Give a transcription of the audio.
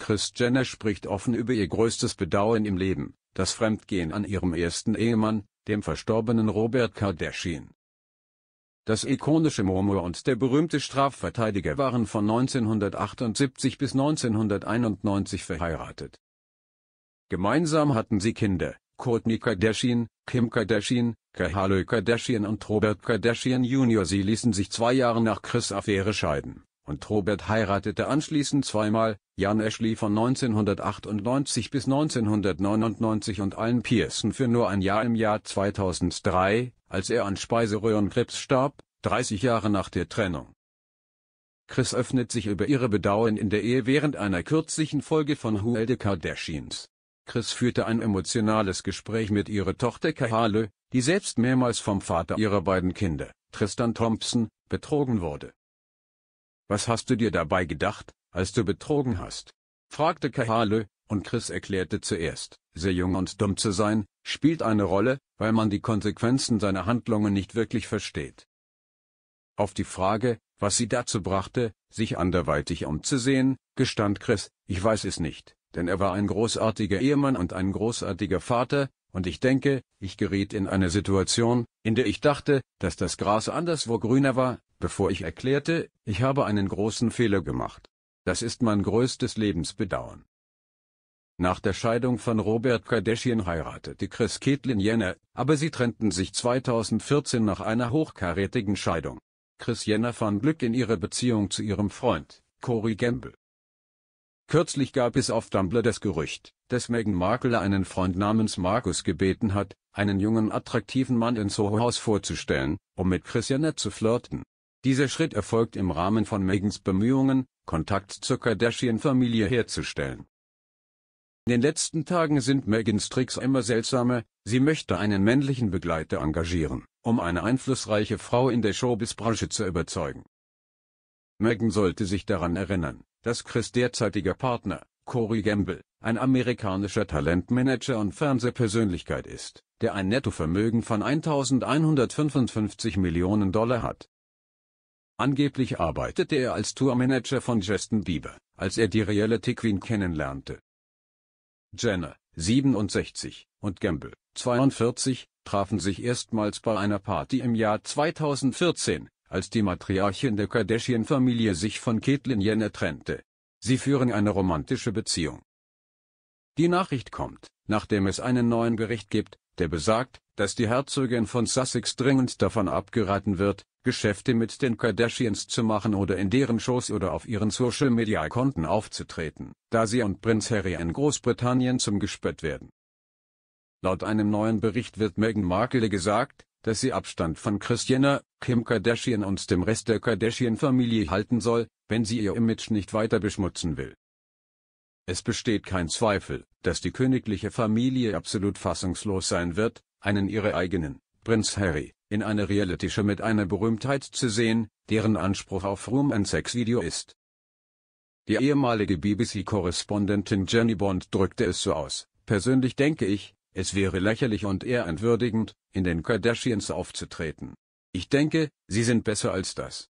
Chris Jenner spricht offen über ihr größtes Bedauern im Leben, das Fremdgehen an ihrem ersten Ehemann, dem verstorbenen Robert Kardashian. Das ikonische Momo und der berühmte Strafverteidiger waren von 1978 bis 1991 verheiratet. Gemeinsam hatten sie Kinder, Courtney Kardashian, Kim Kardashian, Kahalo Kardashian und Robert Kardashian Jr. Sie ließen sich zwei Jahre nach Chris' Affäre scheiden und Robert heiratete anschließend zweimal, Jan Ashley von 1998 bis 1999 und Alan Pearson für nur ein Jahr im Jahr 2003, als er an Speiseröhrenkrebs starb, 30 Jahre nach der Trennung. Chris öffnet sich über ihre Bedauern in der Ehe während einer kürzlichen Folge von Who the Kardashians. Chris führte ein emotionales Gespräch mit ihrer Tochter Kahale, die selbst mehrmals vom Vater ihrer beiden Kinder, Tristan Thompson, betrogen wurde. Was hast du dir dabei gedacht, als du betrogen hast? fragte Kahale, und Chris erklärte zuerst, sehr jung und dumm zu sein, spielt eine Rolle, weil man die Konsequenzen seiner Handlungen nicht wirklich versteht. Auf die Frage, was sie dazu brachte, sich anderweitig umzusehen, gestand Chris, ich weiß es nicht, denn er war ein großartiger Ehemann und ein großartiger Vater, und ich denke, ich geriet in eine Situation, in der ich dachte, dass das Gras anderswo grüner war, bevor ich erklärte, ich habe einen großen Fehler gemacht. Das ist mein größtes Lebensbedauern. Nach der Scheidung von Robert Kardashian heiratete Chris Caitlyn Jenner, aber sie trennten sich 2014 nach einer hochkarätigen Scheidung. Chris Jenner fand Glück in ihrer Beziehung zu ihrem Freund, Cory Gamble. Kürzlich gab es auf Tumblr das Gerücht, dass Meghan Markle einen Freund namens Markus gebeten hat, einen jungen attraktiven Mann in Soho House vorzustellen, um mit Chris Jenner zu flirten. Dieser Schritt erfolgt im Rahmen von Megans Bemühungen, Kontakt zur Kardashian-Familie herzustellen. In den letzten Tagen sind Megans Tricks immer seltsamer, sie möchte einen männlichen Begleiter engagieren, um eine einflussreiche Frau in der Showbiz-Branche zu überzeugen. Megan sollte sich daran erinnern, dass Chris derzeitiger Partner, Corey Gamble, ein amerikanischer Talentmanager und Fernsehpersönlichkeit ist, der ein Nettovermögen von 1.155 Millionen Dollar hat. Angeblich arbeitete er als Tourmanager von Justin Bieber, als er die Reality Queen kennenlernte. Jenner, 67, und Gamble, 42, trafen sich erstmals bei einer Party im Jahr 2014, als die Matriarchin der Kardashian-Familie sich von Caitlyn Jenner trennte. Sie führen eine romantische Beziehung. Die Nachricht kommt, nachdem es einen neuen Bericht gibt, der besagt, dass die Herzogin von Sussex dringend davon abgeraten wird, Geschäfte mit den Kardashians zu machen oder in deren Shows oder auf ihren Social-Media-Konten aufzutreten, da sie und Prinz Harry in Großbritannien zum Gespött werden. Laut einem neuen Bericht wird Meghan Markle gesagt, dass sie Abstand von Christiana, Kim Kardashian und dem Rest der Kardashian-Familie halten soll, wenn sie ihr Image nicht weiter beschmutzen will. Es besteht kein Zweifel, dass die königliche Familie absolut fassungslos sein wird, einen ihrer eigenen, Prinz Harry, in einer Reality-Show mit einer Berühmtheit zu sehen, deren Anspruch auf Ruhm ein Sexvideo ist. Die ehemalige BBC-Korrespondentin Jenny Bond drückte es so aus, persönlich denke ich, es wäre lächerlich und eher entwürdigend, in den Kardashians aufzutreten. Ich denke, sie sind besser als das.